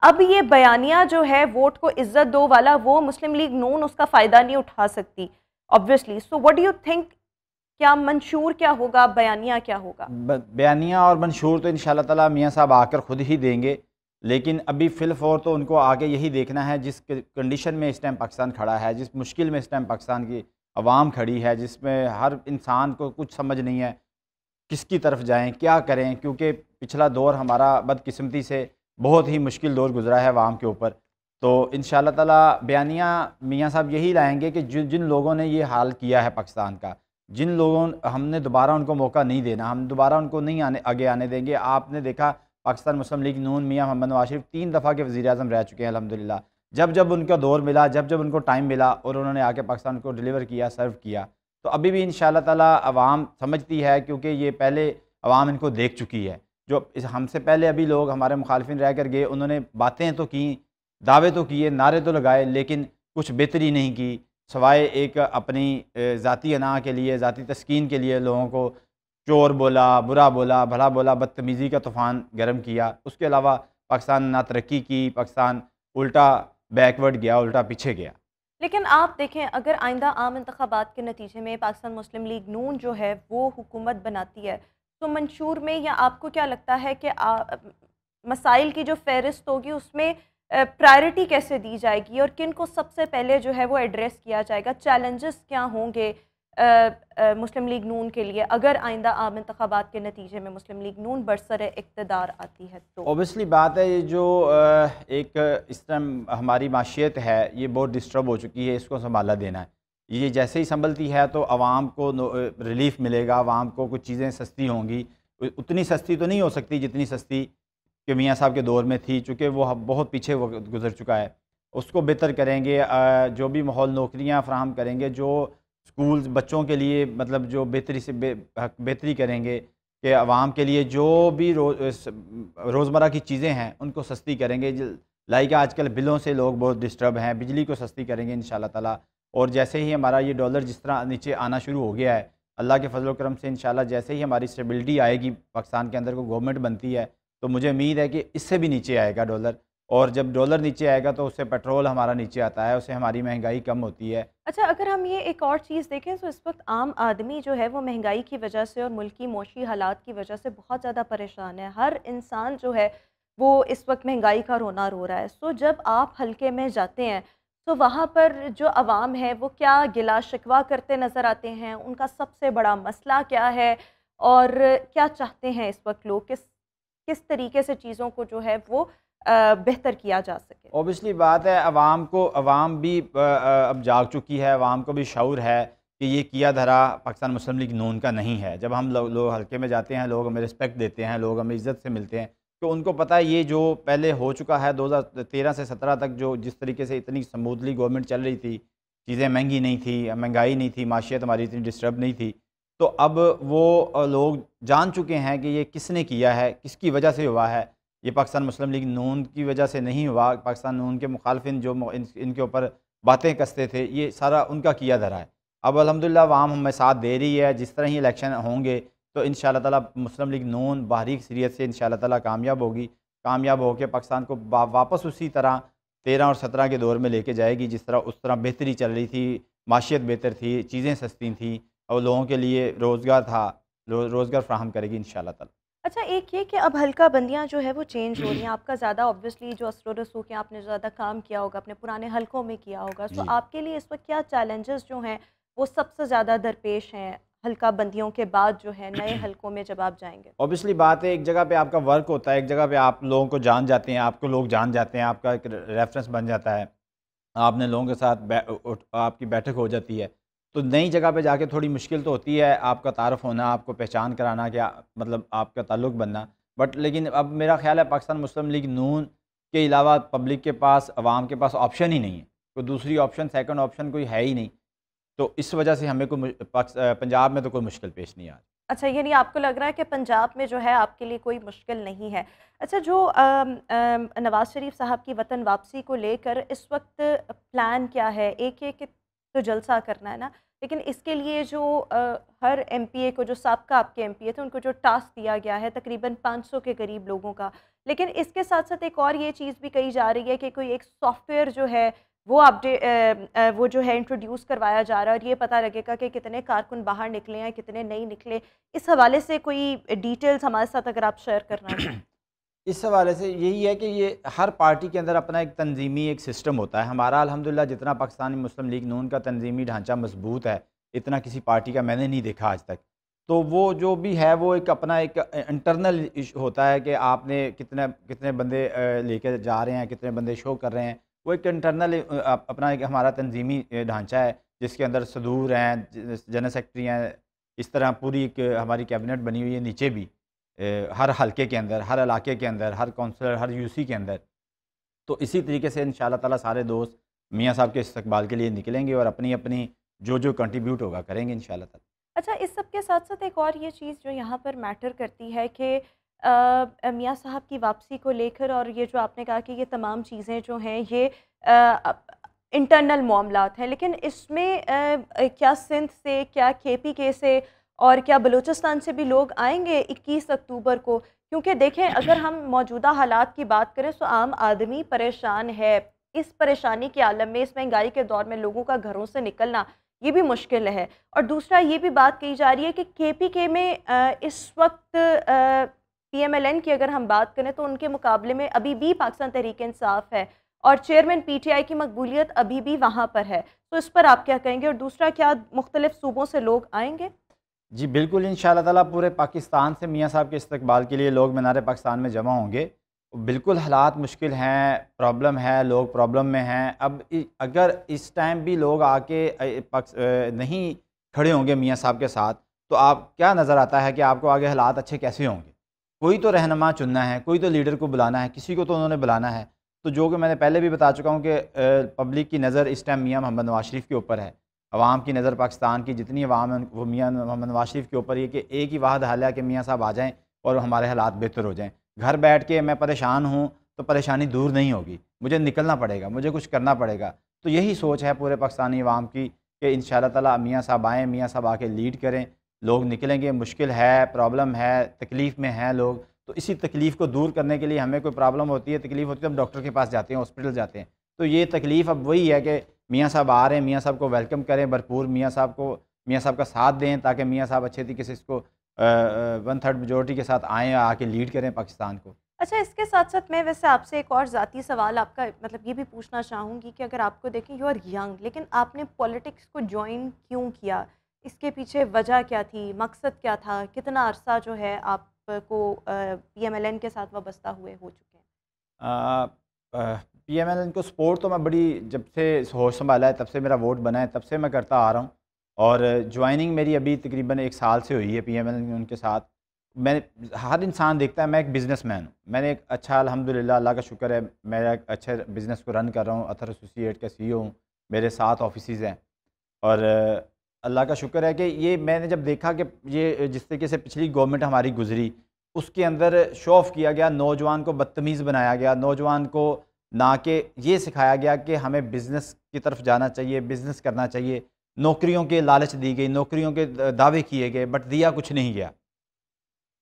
अब ये बयानिया जो है वोट को इज्जत दो वाला वो मुस्लिम लीग नून उसका फ़ायदा नहीं उठा सकती obviously so what you think क्या मंशूर क्या होगा बयानिया क्या होगा बयानिया और मंशूर तो इन ताला मियाँ साहब आकर खुद ही देंगे लेकिन अभी फोर तो उनको आगे यही देखना है जिस कंडीशन में इस टाइम पाकिस्तान खड़ा है जिस मुश्किल में इस टाइम पाकिस्तान की आवाम खड़ी है जिसमें हर इंसान को कुछ समझ नहीं है किसकी तरफ जाएं क्या करें क्योंकि पिछला दौर हमारा बदकस्मती से बहुत ही मुश्किल दौर गुजरा है आवाम के ऊपर तो इन ताला बयानिया मियाँ साहब यही लाएंगे कि जिन जिन लोगों ने ये हाल किया है पाकिस्तान का जिन लोगों हमने दोबारा उनको मौका नहीं देना हम दोबारा उनको नहीं आने आगे आने देंगे आपने देखा पाकिस्तान मुस्लिम लीग नून मियाँ मोहम्मद नवाज शरीफ तीन दफ़ा के वज़ी अजम रह चुके हैं अलहमदिल्ला जब जब उनका दौर मिला जब जब उनको टाइम मिला और उन्होंने आके पाकिस्तान को डिलीवर किया सर्व किया तो अभी भी इन ताला आवाम समझती है क्योंकि ये पहले आवाम इनको देख चुकी है जो हमसे पहले अभी लोग हमारे मुखालफन रह कर गए उन्होंने बातें तो की दावे तो किए नारे तो लगाए लेकिन कुछ बेहतरी नहीं की सवाए एक अपनी ज़ाती अना के लिए ज़ाती तस्किन के लिए लोगों को चोर बोला बुरा बोला भला बोला बदतमीज़ी का तूफ़ान गर्म किया उसके अलावा पाकिस्तान ना तरक्की की पाकिस्तान उल्टा बैकवर्ड गया उल्टा पीछे गया लेकिन आप देखें अगर आइंदा आम इंतबात के नतीजे में पाकिस्तान मुस्लिम लीग नून जो है वो हुकूमत बनाती है तो मंशूर में या आपको क्या लगता है कि मसाइल की जो फहरिस्त होगी उसमें प्रायोरिटी कैसे दी जाएगी और किन को सबसे पहले जो है वो एड्रेस किया जाएगा चैलेंजेस क्या होंगे मुस्लिम लीग नून के लिए अगर आइंदा आम इंतबात के नतीजे में मुस्लिम लीग नून बरसर इकतदार आती है तो ओबियसली बात है ये जो एक इस टाइम हमारी माशियत है ये बहुत डिस्टर्ब हो चुकी है इसको संभाला देना है ये जैसे ही संभलती है तो आवाम को रिलीफ मिलेगा आवाम को कुछ चीज़ें सस्ती होंगी उतनी सस्ती तो नहीं हो सकती जितनी सस्ती के मियाँ साहब के दौर में थी चूँकि वह बहुत पीछे गुजर चुका है उसको बेहतर करेंगे जो भी माहौल नौकरियाँ फ्राहम करेंगे जो स्कूल्स बच्चों के लिए मतलब जो बेहतरी से बेहतरी करेंगे कि आवाम के लिए जो भी रो, रोज़मर्रा की चीज़ें हैं उनको सस्ती करेंगे लाइक आजकल बिलों से लोग बहुत डिस्टर्ब हैं बिजली को सस्ती करेंगे इन ताला और जैसे ही हमारा ये डॉलर जिस तरह नीचे आना शुरू हो गया है अल्लाह के फजल करम से इन जैसे ही हमारी स्टेबिलिटी आएगी पाकिस्तान के अंदर को गवर्नमेंट बनती है तो मुझे उम्मीद है कि इससे भी नीचे आएगा डॉलर और जब डॉलर नीचे आएगा तो उससे पेट्रोल हमारा नीचे आता है उससे हमारी महंगाई कम होती है अच्छा अगर हम ये एक और चीज़ देखें तो इस वक्त आम आदमी जो है वो महंगाई की वजह से और मुल्क मौशी हालात की वजह से बहुत ज़्यादा परेशान है हर इंसान जो है वो इस वक्त महंगाई का रोना रो रहा है सो जब आप हल्के में जाते हैं तो वहाँ पर जो आवाम है वो क्या गिला शिकवा करते नज़र आते हैं उनका सबसे बड़ा मसला क्या है और क्या चाहते हैं इस वक्त लोग किस किस तरीके से चीज़ों को जो है वो बेहतर किया जा सके ओबियसली बात है आवाम को अवाम भी अब जाग चुकी है अवाम को भी शौर है कि ये किया धरा पाकिस्तान मुस्लिम लीग नून का नहीं है जब हम लोग लो हल्के में जाते हैं लोग हमें रिस्पेक्ट देते हैं लोग हमें इज़्ज़त से मिलते हैं तो उनको पता है ये जो पहले हो चुका है 2013 से 17 तक जो जिस तरीके से इतनी स्मूथली गवर्नमेंट चल रही थी चीज़ें महंगी नहीं थी महंगाई नहीं थी माशियत हमारी इतनी डिस्टर्ब नहीं थी तो अब वो लोग जान चुके हैं कि ये किसने किया है किसकी वजह से हुआ है ये पाकिस्तान मुस्लिम लीग नून की वजह से नहीं हुआ पाकिस्तान नून के मुखालफिन जो इनके ऊपर बातें कसते थे ये सारा उनका किया धरा है अब अलहमदिल्ला वाम हमें साथ दे रही है जिस तरह ही इलेक्शन होंगे तो इन ताला मुस्लिम लीग नून बारीक सीरीत से इन ताला कामयाब होगी कामयाब होकर पाकिस्तान को वापस उसी तरह तेरह और सत्रह के दौर में लेके जाएगी जिस तरह उस तरह बेहतरी चल रही थी माशियत बेहतर थी चीज़ें सस्ती थी और लोगों के लिए रोज़गार था रोज़गार फ्राहम करेगी इन शाला अच्छा एक ये कि अब हल्का बंदियाँ जो है वो चेंज हो रही हैं आपका ज़्यादा ऑब्वियसली जो अस्टो रसो आपने ज़्यादा काम किया होगा अपने पुराने हल्कों में किया होगा तो आपके लिए इस वक्त क्या चैलेंजेस जो हैं वो सबसे ज़्यादा दरपेश हैं हल्का बंदियों के बाद जो है नए हल्कों में जब आप जाएंगे ऑब्वियसली बात है एक जगह पे आपका वर्क होता है एक जगह पे आप लोगों को जान जाते हैं आपको लोग जान जाते हैं आपका एक रेफरेंस बन जाता है आपने लोगों के साथ आपकी बैठक हो जाती है तो नई जगह पे जाके थोड़ी मुश्किल तो होती है आपका तारफ़ होना आपको पहचान कराना क्या मतलब आपका ताल्लुक बनना बट लेकिन अब मेरा ख्याल है पाकिस्तान मुस्लिम लीग नून के अलावा पब्लिक के पास आवाम के पास ऑप्शन ही नहीं है कोई दूसरी ऑप्शन सेकंड ऑप्शन कोई है ही नहीं तो इस वजह से हमें कोई पंजाब में तो कोई मुश्किल पेश नहीं आ रही अच्छा यानी आपको लग रहा है कि पंजाब में जो है आपके लिए कोई मुश्किल नहीं है अच्छा जो नवाज़ शरीफ साहब की वतन वापसी को लेकर इस वक्त प्लान क्या है एक ये कि तो जलसा करना है ना लेकिन इसके लिए जो आ, हर ए को जो सबका आपके ए थे उनको जो टास्क दिया गया है तकरीबन 500 के करीब लोगों का लेकिन इसके साथ साथ एक और ये चीज़ भी कही जा रही है कि कोई एक सॉफ्टवेयर जो है वो अपडे वो जो है इंट्रोड्यूस करवाया जा रहा है और ये पता लगेगा कि कितने कारकुन बाहर निकले हैं कितने नहीं निकले इस हवाले से कोई डिटेल्स हमारे साथ अगर आप शेयर करना इस हवाले से यही है कि ये हर पार्टी के अंदर अपना एक तंजीमी एक सिस्टम होता है हमारा अलहमदिल्ला जितना पाकिस्तानी मुस्लिम लीग नून का तंजीमी ढांचा मजबूत है इतना किसी पार्टी का मैंने नहीं देखा आज तक तो वो जो भी है वो एक अपना एक इंटरनल होता है कि आपने कितने कितने बंदे लेके जा रहे हैं कितने बंदे शो कर रहे हैं वो एक इंटरनल अपना एक हमारा तंजीमी ढांचा है जिसके अंदर सदूर हैं जनरल सेक्रेटरी हैं इस तरह पूरी एक हमारी कैबिनेट बनी हुई है नीचे भी हर हलके के अंदर हर इलाके के अंदर हर काउंसलर हर यूसी के अंदर तो इसी तरीके से इन ताला सारे दोस्त मियाँ साहब के इस्तबाल के लिए निकलेंगे और अपनी अपनी जो जो कंट्रीब्यूट होगा करेंगे इन ताला अच्छा इस सब के साथ साथ एक और ये चीज़ जो यहाँ पर मैटर करती है कि मियाँ साहब की वापसी को लेकर और ये जो आपने कहा कि ये तमाम चीज़ें जो हैं ये आ, इंटरनल मामला हैं लेकिन इसमें क्या सिंध से क्या के पी के से और क्या बलूचिस्तान से भी लोग आएंगे 21 अक्टूबर को क्योंकि देखें अगर हम मौजूदा हालात की बात करें तो आम आदमी परेशान है इस परेशानी के आलम में इस महंगाई के दौर में लोगों का घरों से निकलना ये भी मुश्किल है और दूसरा ये भी बात कही जा रही है कि के पी के में इस वक्त पीएमएलएन की अगर हम बात करें तो उनके मुकाबले में अभी भी पाकिस्तान तहरीक इंसाफ है और चेयरमैन पीटीआई की मकबूलियत अभी भी वहाँ पर है तो इस पर आप क्या कहेंगे और दूसरा क्या मुख्तलिफ सूबों से लोग आएंगे जी बिल्कुल इन ताला पूरे पाकिस्तान से मियाँ साहब के इस्तबाल के लिए लोग मीनार पाकिस्तान में जमा होंगे बिल्कुल हालात मुश्किल हैं प्रॉब्लम है लोग प्रॉब्लम में हैं अब अगर इस टाइम भी लोग आके नहीं खड़े होंगे मियाँ साहब के साथ तो आप क्या नज़र आता है कि आपको आगे हालात अच्छे कैसे होंगे कोई तो रहनमा चुनना है कोई तो लीडर को बुलाना है किसी को तो उन्होंने बुलाना है तो जो कि मैंने पहले भी बता चुका हूँ कि पब्लिक की नज़र इस टाइम मियाँ मोहम्मद नवाज शरीफ के ऊपर है अवाम की नज़र पाकिस्तान की जितनी अवाम है वो मियाँ मोहम्मद नवाज शरीफ के ऊपर ये कि एक ही वाहद हाल है कि मियाँ साहब आ जाएँ और हमारे हालात बेहतर हो जाएँ घर बैठ के मैं परेशान हूँ तो परेशानी दूर नहीं होगी मुझे निकलना पड़ेगा मुझे कुछ करना पड़ेगा तो यही सोच है पूरे पाकिस्तानी अवाम की कि इन ताला मियाँ साहब आएँ मियाँ साहब आके लीड करें लोग निकलेंगे मुश्किल है प्रॉब्लम है तकलीफ़ में हैं लोग तो इसी तकलीफ़ को दूर करने के लिए हमें कोई प्रॉब्लम होती है तकलीफ़ होती है तो हम डॉक्टर के पास जाते हैं हॉस्पिटल जाते हैं तो ये तकलीफ़ अब वही है कि मियाँ साहब आ रहे हैं मियाँ साहब को वेलकम करें भरपूर मियाँ साहब को मियाँ साहब का साथ दें ताकि मियाँ साहब अच्छे तरीके से इसको वन थर्ड मेजोरिटी के साथ आएँ आके लीड करें पाकिस्तान को अच्छा इसके साथ साथ मैं वैसे आपसे एक और ज़ाती सवाल आपका मतलब ये भी पूछना चाहूँगी कि अगर आपको देखें यू आर यंग लेकिन आपने पॉलिटिक्स को ज्वाइन क्यों किया इसके पीछे वजह क्या थी मकसद क्या था कितना अरसा जो है आपको पी एम एल एन के साथ वाबस्ता हुए हो चुके हैं पी एम एल को सपोर्ट तो मैं बड़ी जब से होश संभाला है तब से मेरा वोट बना है तब से मैं करता आ रहा हूँ और ज्वाइनिंग मेरी अभी तकरीबन एक साल से हुई है पी एम एल उनके साथ मैं हर इंसान देखता है मैं एक बिज़नेस मैन हूँ मैंने एक अच्छा अलहमदिल्ला अल्लाह का शुक्र है मैं एक अच्छे बिज़नेस को रन कर रहा हूँ अथर एसोसिएट का सी e हूँ मेरे साथ ऑफिस हैं और अल्लाह का शुक्र है कि ये मैंने जब देखा कि ये जिस तरीके से पिछली गवर्नमेंट हमारी गुजरी उसके अंदर शो ऑफ़ किया गया नौजवान को बदतमीज़ बनाया गया नौजवान को ना कि ये सिखाया गया कि हमें बिज़नेस की तरफ जाना चाहिए बिज़नेस करना चाहिए नौकरियों के लालच दी गई नौकरियों के दावे किए गए बट दिया कुछ नहीं गया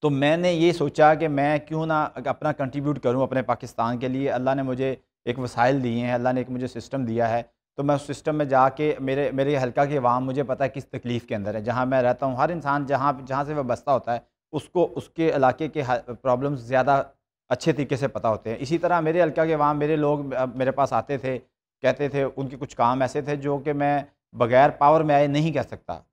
तो मैंने ये सोचा कि मैं क्यों ना अपना कंट्रीब्यूट करूं अपने पाकिस्तान के लिए अल्लाह ने मुझे एक वसाइल दिए हैं अल्लाह ने एक मुझे सिस्टम दिया है तो मैं उस सिस्टम में जाके मेरे मेरे हल्का के वाम मुझे पता है किस तकलीफ़ के अंदर है जहाँ मैं रहता हूँ हर इंसान जहाँ जहाँ से वह बस्ता होता है उसको उसके इलाके के प्रॉब्लम्स ज़्यादा अच्छे तरीके से पता होते हैं इसी तरह मेरे हल्का के वहाँ मेरे लोग मेरे पास आते थे कहते थे उनके कुछ काम ऐसे थे जो कि मैं बगैर पावर में आए नहीं कर सकता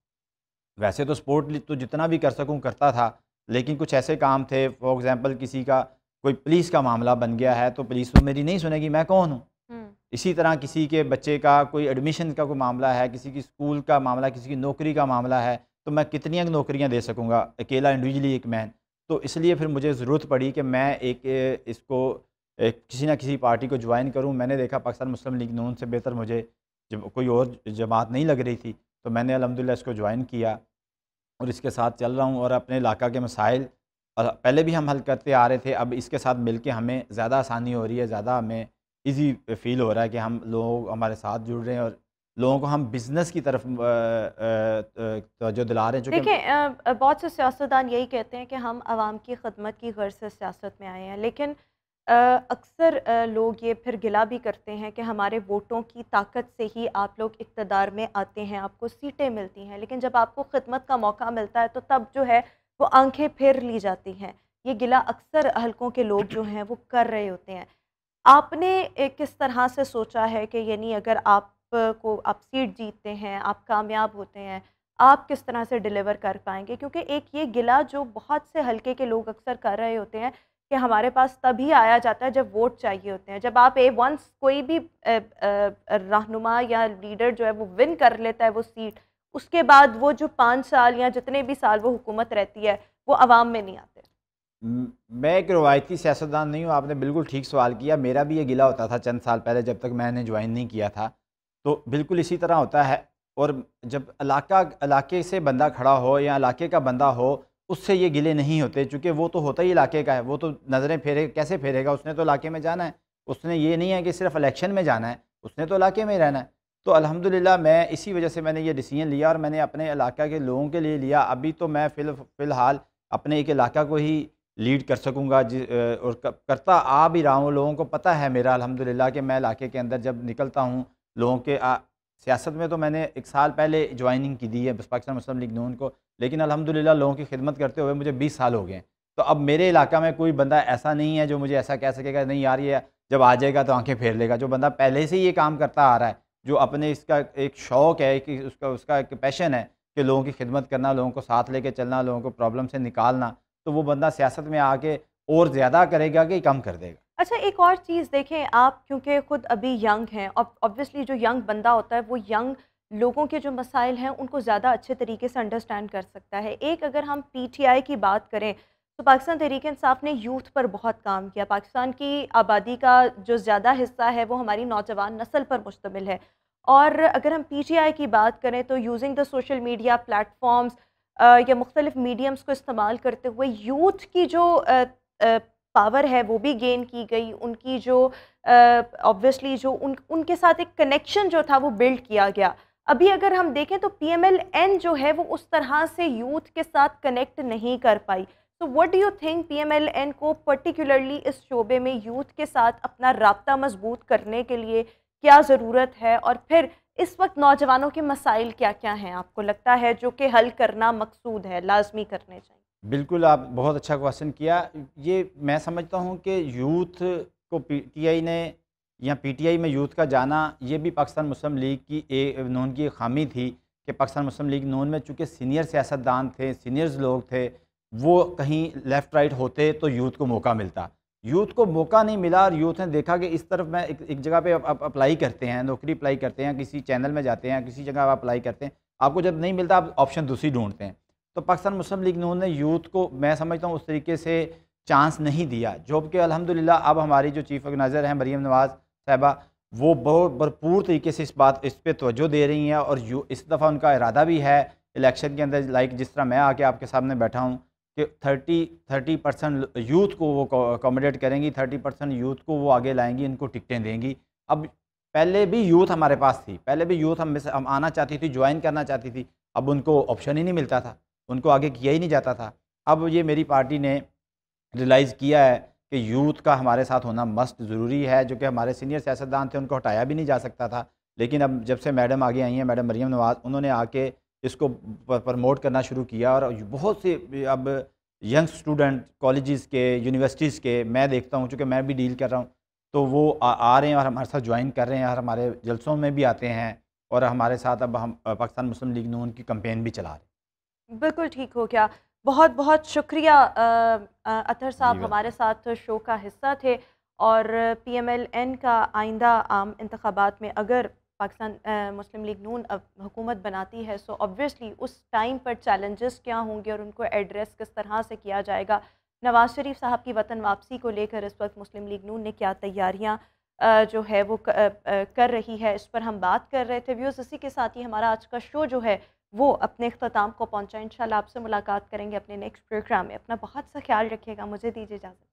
वैसे तो स्पोर्ट तो जितना भी कर सकूँ करता था लेकिन कुछ ऐसे काम थे फॉर एग्ज़ाम्पल किसी का कोई पुलिस का मामला बन गया है तो पुलिस तो मेरी नहीं सुनेगी मैं कौन हूँ हम्म। इसी तरह किसी के बच्चे का कोई एडमिशन का कोई मामला है किसी की स्कूल का मामला किसी की नौकरी का मामला है तो मैं कितनी नौकरियाँ दे सकूँगा अकेला इंडिविजुअली एक मैन तो इसलिए फिर मुझे ज़रूरत पड़ी कि मैं एक इसको एक किसी ना किसी पार्टी को ज्वाइन करूं मैंने देखा पाकिस्तान मुस्लिम लीग नून से बेहतर मुझे जब कोई और जमात नहीं लग रही थी तो मैंने अलहमदिल्ला इसको ज्वाइन किया और इसके साथ चल रहा हूँ और अपने इलाका के मसाइल पहले भी हम हल करते आ रहे थे अब इसके साथ मिल के हमें ज़्यादा आसानी हो रही है ज़्यादा हमें ईजी फील हो रहा है कि हम लोग हमारे साथ जुड़ रहे हैं और लोगों को हम बिजनेस की तरफ तो दिला रहे हैं देखिए बहुत से सियासतदान यही कहते हैं कि हम आवाम की खदमत की गर्ज से सियासत में आए हैं लेकिन अक्सर लोग ये फिर गिला भी करते हैं कि हमारे वोटों की ताकत से ही आप लोग इकतदार में आते हैं आपको सीटें मिलती हैं लेकिन जब आपको खदमत का मौका मिलता है तो तब जो है वो आंखें फेर ली जाती हैं ये गिला अक्सर हलकों के लोग जो हैं वो कर रहे होते हैं आपने किस तरह से सोचा है कि यानी अगर आप को आप सीट जीतते हैं आप कामयाब होते हैं आप किस तरह से डिलीवर कर पाएंगे क्योंकि एक ये गिला जो बहुत से हल्के के लोग अक्सर कर रहे होते हैं कि हमारे पास तभी आया जाता है जब वोट चाहिए होते हैं जब आप ए वंस कोई भी रहनुमा या लीडर जो है वो विन कर लेता है वो सीट उसके बाद वो जो पाँच साल या जितने भी साल वो हुकूमत रहती है वो आवाम में नहीं आते मैं एक रवायती सियासतदान नहीं हूँ आपने बिल्कुल ठीक सवाल किया मेरा भी ये गिला होता था चंद साल पहले जब तक मैंने ज्वाइन नहीं किया था तो बिल्कुल इसी तरह होता है और जब इलाका इलाके से बंदा खड़ा हो या इलाके का बंदा हो उससे ये गिले नहीं होते चूँकि वो तो होता ही इलाके का है वो तो नज़रें फेरे कैसे फेरेगा उसने तो इलाके में जाना है उसने ये नहीं है कि सिर्फ इलेक्शन में जाना है उसने तो इलाके में रहना है तो अलहमदिल्ला मैं इसी वजह से मैंने ये डिसीजन लिया और मैंने अपने इलाका के लोगों के लिए लिया अभी तो मैं फिल फ़िलहाल अपने एक इलाका को ही लीड कर सकूँगा और करता आ भी रहा हूँ लोगों को पता है मेरा अलहमदिल्ला कि मैं इलाके के अंदर जब निकलता हूँ लोगों के आ, सियासत में तो मैंने एक साल पहले ज्वाइनिंग की दी है पाकिस्तान मुस्लिम लीग नून को लेकिन अलहमदिल्ला लोगों की खिदमत करते हुए मुझे बीस साल हो गए तो अब मेरे इलाका में कोई बंदा ऐसा नहीं है जो मुझे ऐसा कह सकेगा नहीं यार ये जब आ जाएगा तो आंखें फेर लेगा जो बंदा पहले से ही ये काम करता आ रहा है जो अपने इसका एक शौक़ है कि उसका उसका एक पैशन है कि लोगों की खिदमत करना लोगों को साथ लेके चलना लोगों को प्रॉब्लम से निकालना तो वो बंदा सियासत में आके और ज़्यादा करेगा कि कम कर देगा अच्छा एक और चीज़ देखें आप क्योंकि ख़ुद अभी यंग हैं और ऑब्वियसली जो यंग बंदा होता है वो यंग लोगों के जो मसाइल हैं उनको ज़्यादा अच्छे तरीके से अंडरस्टैंड कर सकता है एक अगर हम पीटीआई की बात करें तो पाकिस्तान तहरीक इंसाफ ने यूथ पर बहुत काम किया पाकिस्तान की आबादी का जो ज़्यादा हिस्सा है वो हमारी नौजवान नस्ल पर मुश्तमिल है और अगर हम पीटीआई की बात करें तो using the social media platforms या मुख्तलिफ मीडियम्स को इस्तेमाल करते हुए यूथ की जो पावर है वो भी गेन की गई उनकी जो ऑब्वियसली uh, जो उन उनके साथ एक कनेक्शन जो था वो बिल्ड किया गया अभी अगर हम देखें तो पी जो है वो उस तरह से यूथ के साथ कनेक्ट नहीं कर पाई तो what do you think P को पर्टिकुलरली इस शोबे में यूथ के साथ अपना रबता मजबूत करने के लिए क्या ज़रूरत है और फिर इस वक्त नौजवानों के मसाइल क्या क्या हैं आपको लगता है जो कि हल करना मकसूद है लाजमी करने चाहिए बिल्कुल आप बहुत अच्छा क्वेश्चन किया ये मैं समझता हूँ कि यूथ को पीटीआई ने या पीटीआई में यूथ का जाना ये भी पाकिस्तान मुस्लिम लीग की एक नून की खामी थी कि पाकिस्तान मुस्लिम लीग नून में चूँकि सीनियर सियासतदान थे सीनियर्स लोग थे वो कहीं लेफ़्ट राइट होते तो यूथ को मौका मिलता यूथ को मौका नहीं मिला और यूथ ने देखा कि इस तरफ मैं एक, एक जगह पे आप अप्लाई करते हैं नौकरी अप्लाई करते हैं किसी चैनल में जाते हैं किसी जगह आप अप्लाई करते हैं आपको जब नहीं मिलता आप ऑप्शन दूसरी ढूंढते हैं तो पाकिस्तान मुस्लिम लीग ने यूथ को मैं समझता हूँ उस तरीके से चांस नहीं दिया जो कि अलहमदिल्ला अब हमारी जो चीफ़ ऑर्गेनाइज़र हैं मरीम नवाज़ साहबा वो बहुत भरपूर तरीके से इस बात इस पर तोज्जो दे रही हैं और यू इस दफ़ा उनका इरादा भी है इलेक्शन के अंदर लाइक जिस तरह मैं आके आपके सामने बैठा हूँ कि थर्टी थर्टी परसेंट यूथ को वो अकोमोडेट करेंगी थर्टी परसेंट यूथ को वो आगे लाएंगी इनको टिकटें देंगी अब पहले भी यूथ हमारे पास थी पहले भी यूथ हम हम आना चाहती थी ज्वाइन करना चाहती थी अब उनको ऑप्शन ही नहीं मिलता था उनको आगे किया ही नहीं जाता था अब ये मेरी पार्टी ने रियलाइज़ किया है कि यूथ का हमारे साथ होना मस्त ज़रूरी है जो कि हमारे सीनियर सियासतदान थे उनको हटाया भी नहीं जा सकता था लेकिन अब जब से मैडम आगे आई हैं मैडम मरीम नवाज़ उन्होंने आके इसको प्रमोट करना शुरू किया और बहुत से अब यंग स्टूडेंट कॉलेजेस के यूनिवर्सिटीज़ के मैं देखता हूँ चूँकि मैं भी डील कर रहा हूँ तो वो आ, आ रहे हैं और हमारे साथ ज्वाइन कर रहे हैं और हमारे जलसों में भी आते हैं और हमारे साथ अब हम पाकिस्तान मुस्लिम लीग नून की कंपेन भी चला रहे हैं बिल्कुल ठीक हो गया बहुत बहुत शुक्रिया अतर साहब हमारे साथ शो का हिस्सा थे और पी एम एल एन का आइंदा आम इंतबात में अगर पाकिस्तान मुस्लिम लीग नून अब हुकूमत बनाती है सो ऑब्वियसली उस टाइम पर चैलेंजेस क्या होंगे और उनको एड्रेस किस तरह से किया जाएगा नवाज़ शरीफ साहब की वतन वापसी को लेकर इस वक्त मुस्लिम लीग नून ने क्या तैयारियाँ जो है वो कर रही है इस पर हम बात कर रहे थे व्यूज़ इसी के साथ ही हमारा आज का शो जो है वो अपने अख्ताम को पहुँचा इन आपसे मुलाकात करेंगे अपने नेक्स्ट प्रोग्राम में अपना बहुत सा ख्याल रखिएगा मुझे दीजिए इजाज़त